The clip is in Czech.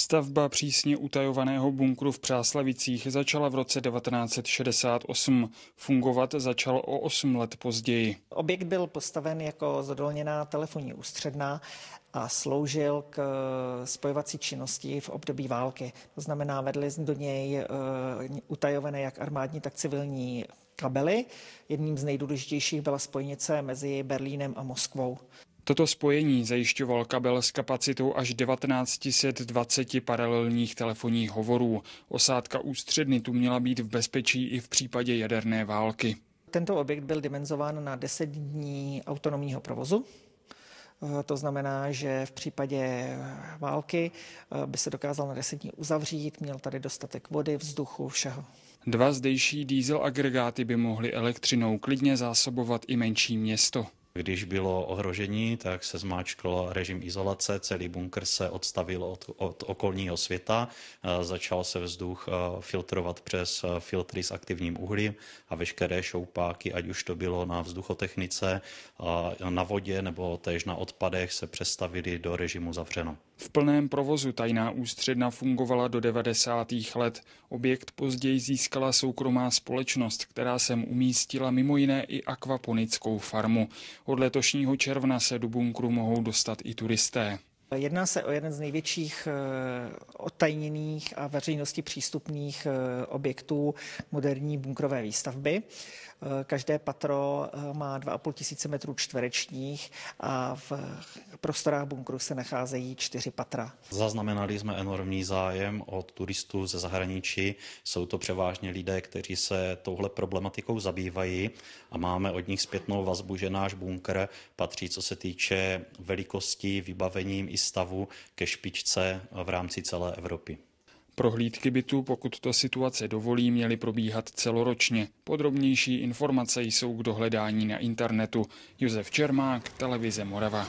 Stavba přísně utajovaného bunkru v Přáslavicích začala v roce 1968. Fungovat začal o 8 let později. Objekt byl postaven jako zadolněná telefonní ústředna a sloužil k eh, spojovací činnosti v období války. To znamená, vedli do něj eh, utajované jak armádní, tak civilní kabely. Jedním z nejdůležitějších byla spojnice mezi Berlínem a Moskvou. Toto spojení zajišťoval kabel s kapacitou až 1920 paralelních telefonních hovorů. Osádka ústředny tu měla být v bezpečí i v případě jaderné války. Tento objekt byl dimenzován na 10 dní autonomního provozu. Eh, to znamená, že v případě eh, války eh, by se dokázal na 10 dní uzavřít, měl tady dostatek vody, vzduchu, všeho. Dva zdejší diesel agregáty by mohly elektřinou klidně zásobovat i menší město. Když bylo ohrožení, tak se zmáčkl režim izolace, celý bunkr se odstavil od, od okolního světa, eh, začal se vzduch eh, filtrovat přes eh, filtry s aktivním uhlím a veškeré šoupáky, ať už to bylo na vzduchotechnice, na vodě nebo též na odpadech, se přestavili do režimu zavřeno. V plném provozu tajná ústředna fungovala do 90. let. Objekt později získala soukromá společnost, která sem umístila mimo jiné i akvaponickou farmu. Od letošního června se do bunkru mohou dostat i turisté. Jedná se o jeden z největších eh, odtajněných a veřejnosti přístupných eh, objektů moderní bunkrové výstavby. Eh, každé patro eh, má 2,5 tisíce metrů čtverečních a v prostorách bunkru se nacházejí čtyři patra. Zaznamenali jsme enormní zájem od turistů ze zahraničí. Jsou to převážně lidé, kteří se touhle problematikou zabývají a máme od nich zpětnou vazbu, že náš bunkr patří, co se týče velikosti, vybavením i stavu ke špičce v rámci celé Evropy. Evropy. Prohlídky bytu, pokud to situace dovolí, měly probíhat celoročně. Podrobnější informace jsou k dohledání na internetu. Josef Čermák, Televize Morava.